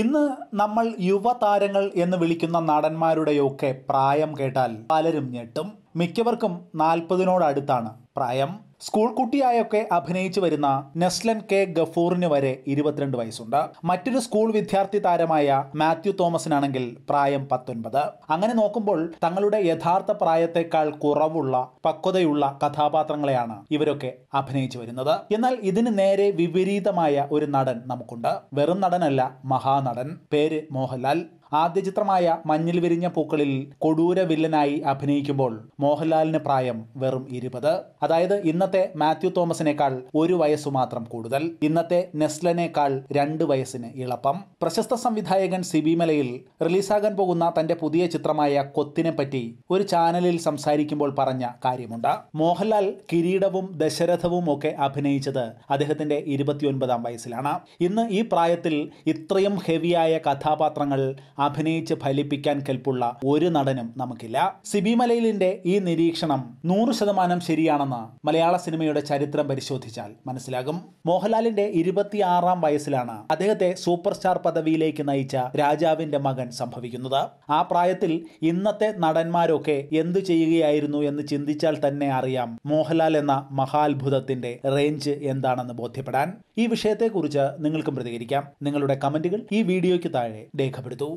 ഇന്ന് നമ്മൾ യുവതാരങ്ങൾ എന്ന് വിളിക്കുന്ന നടന്മാരുടെയൊക്കെ പ്രായം കേട്ടാൽ പലരും ഞെട്ടും മിക്കവർക്കും നാൽപ്പതിനോടടുത്താണ് പ്രായം സ്കൂൾ കുട്ടിയായൊക്കെ അഭിനയിച്ചു വരുന്ന നെസ്ലൻ കെ ഗഫൂറിന് വരെ ഇരുപത്തിരണ്ട് വയസ്സുണ്ട് മറ്റൊരു സ്കൂൾ വിദ്യാർത്ഥി താരമായ മാത്യു തോമസിനാണെങ്കിൽ പ്രായം പത്തൊൻപത് അങ്ങനെ നോക്കുമ്പോൾ തങ്ങളുടെ യഥാർത്ഥ പ്രായത്തെക്കാൾ കുറവുള്ള പക്വതയുള്ള കഥാപാത്രങ്ങളെയാണ് ഇവരൊക്കെ അഭിനയിച്ചു വരുന്നത് എന്നാൽ ഇതിന് നേരെ വിപരീതമായ ഒരു നടൻ നമുക്കുണ്ട് വെറും നടനല്ല മഹാനടൻ പേര് മോഹൻലാൽ ആദ്യ ചിത്രമായ മഞ്ഞിൽ വിരിഞ്ഞ പൂക്കളിൽ കൊടൂര വില്ലനായി അഭിനയിക്കുമ്പോൾ മോഹൻലാലിന് പ്രായം വെറും ഇരുപത് അതായത് ഇന്നത്തെ മാത്യു തോമസിനേക്കാൾ ഒരു വയസ്സു മാത്രം കൂടുതൽ ഇന്നത്തെ നെസ്ലനേക്കാൾ രണ്ട് വയസ്സിന് ഇളപ്പം പ്രശസ്ത സംവിധായകൻ സിബി മലയിൽ റിലീസാകാൻ പോകുന്ന തന്റെ പുതിയ ചിത്രമായ കൊത്തിനെ പറ്റി ഒരു ചാനലിൽ സംസാരിക്കുമ്പോൾ പറഞ്ഞ കാര്യമുണ്ട് മോഹൻലാൽ കിരീടവും ദശരഥവും ഒക്കെ അഭിനയിച്ചത് അദ്ദേഹത്തിന്റെ ഇരുപത്തിയൊൻപതാം വയസ്സിലാണ് ഇന്ന് ഈ പ്രായത്തിൽ ഇത്രയും ഹെവിയായ കഥാപാത്രങ്ങൾ അഭിനയിച്ച് ഫലിപ്പിക്കാൻ കെൽപ്പുള്ള ഒരു നടനും നമുക്കില്ല സിബി മലയിലിന്റെ ഈ നിരീക്ഷണം നൂറ് ശതമാനം ശരിയാണെന്ന് മലയാള സിനിമയുടെ ചരിത്രം പരിശോധിച്ചാൽ മനസ്സിലാകും മോഹൻലാലിന്റെ ഇരുപത്തിയാറാം വയസ്സിലാണ് അദ്ദേഹത്തെ സൂപ്പർ സ്റ്റാർ പദവിയിലേക്ക് നയിച്ച രാജാവിന്റെ മകൻ സംഭവിക്കുന്നത് ആ പ്രായത്തിൽ ഇന്നത്തെ നടന്മാരൊക്കെ എന്തു ചെയ്യുകയായിരുന്നു എന്ന് ചിന്തിച്ചാൽ തന്നെ അറിയാം മോഹൻലാൽ എന്ന മഹാത്ഭുതത്തിന്റെ റേഞ്ച് എന്താണെന്ന് ബോധ്യപ്പെടാൻ ഈ വിഷയത്തെക്കുറിച്ച് നിങ്ങൾക്കും പ്രതികരിക്കാം നിങ്ങളുടെ കമന്റുകൾ ഈ വീഡിയോയ്ക്ക് താഴെ രേഖപ്പെടുത്തൂ